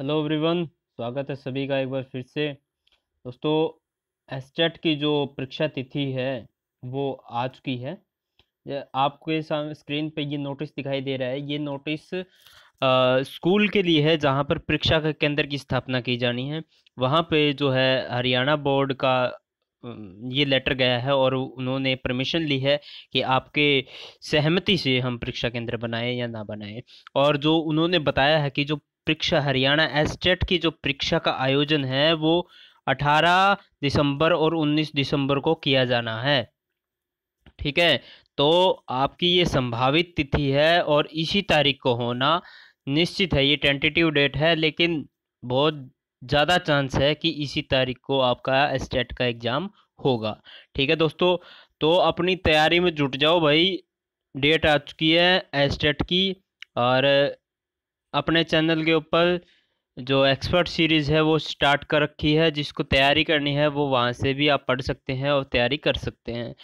hello everyone स्वागत है सभी का एक बार फिर से दोस्तों एसटेट की जो परीक्षा तिथि है वो आ चुकी है आपके सामने स्क्रीन पे ये नोटिस दिखाई दे रहा है ये नोटिस आ, स्कूल के लिए है जहाँ पर परीक्षा के केंद्र की स्थापना की जानी है वहाँ पे जो है हरियाणा बोर्ड का ये लेटर गया है और उन्होंने परमिशन ली है कि आपके सहमति से हम परीक्षा केंद्र बनाएं या ना बनाएं और जो उन्होंने बताया है कि जो परीक्षा हरियाणा एस्टेट e की जो परीक्षा का आयोजन है वो 18 दिसंबर और 19 दिसंबर को किया जाना है ठीक है तो आपकी ये संभावित तिथि है और इसी तारीख को होना निश्चित है ये टेंटेटिव डेट है लेकिन बहुत ज़्यादा चांस है कि इसी तारीख को आपका एस्टेट e का एग्ज़ाम होगा ठीक है दोस्तों तो अपनी तैयारी में जुट जाओ भाई डेट आ चुकी है एस्टेट e की और अपने चैनल के ऊपर जो एक्सपर्ट सीरीज़ है वो स्टार्ट कर रखी है जिसको तैयारी करनी है वो वहाँ से भी आप पढ़ सकते हैं और तैयारी कर सकते हैं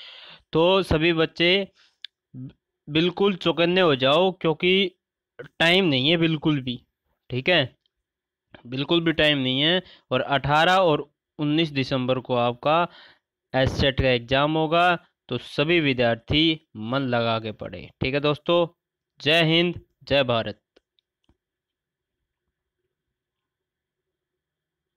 तो सभी बच्चे बिल्कुल चौकन्ने हो जाओ क्योंकि टाइम नहीं है बिल्कुल भी ठीक है बिल्कुल भी टाइम नहीं है और 18 और 19 दिसंबर को आपका एस सेट का एग्ज़ाम होगा तो सभी विद्यार्थी मन लगा के पढ़े ठीक है दोस्तों जय हिंद जय भारत